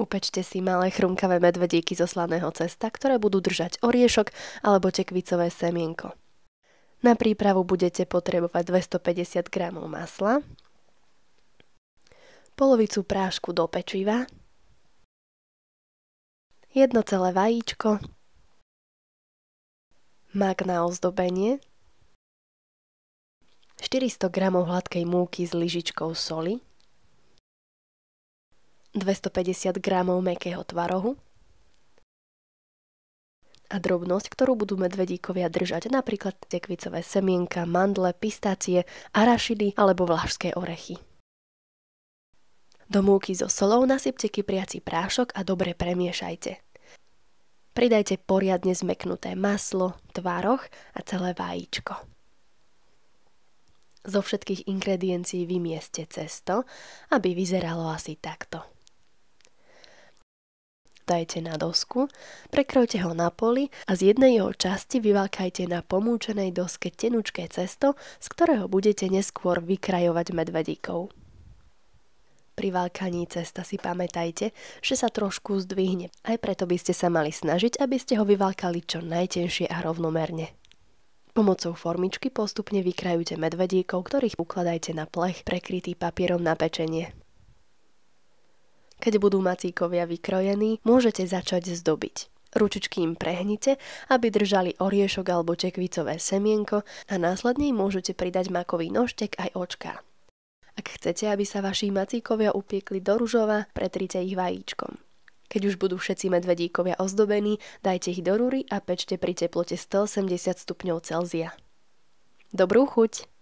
Upečte si malé chrumkavé medvedíky zo slaného cesta, ktoré budú držať oriešok alebo tekvicové semienko. Na prípravu budete potrebovať 250 g masla, polovicu prášku do pečiva, jedno celé vajíčko, mak na ozdobenie, 400 g hladkej múky s lyžičkou soli, 250 g mekého tvarohu a drobnosť, ktorú budú medvedíkovia držať, napríklad tekvicové semienka, mandle, pistácie, arašidy alebo vlašské orechy. Do múky so solou nasypte kypriaci prášok a dobre premiešajte. Pridajte poriadne zmeknuté maslo, tvároch a celé vajíčko. Zo všetkých ingrediencií vymieste cesto, aby vyzeralo asi takto dajte na dosku, prekrojte ho na poli a z jednej jeho časti vyvákajte na pomúčenej doske tenučké cesto, z ktorého budete neskôr vykrajovať medvedíkov. Pri valkaní cesta si pamätajte, že sa trošku zdvihne, aj preto by ste sa mali snažiť, aby ste ho vyvalkali čo najtenšie a rovnomerne. Pomocou formičky postupne vykrajujte medvedíkov, ktorých ukladajte na plech prekrytý papierom na pečenie. Keď budú macíkovia vykrojení, môžete začať zdobiť. Ručičky im prehnite, aby držali oriešok alebo čekvicové semienko a následne môžete pridať makový nožtek aj očka. Ak chcete, aby sa vaši macíkovia upiekli do ružova, pretrite ich vajíčkom. Keď už budú všetci medvedíkovia ozdobení, dajte ich do rúry a pečte pri teplote 180 stupňov Celzia. Dobrú chuť!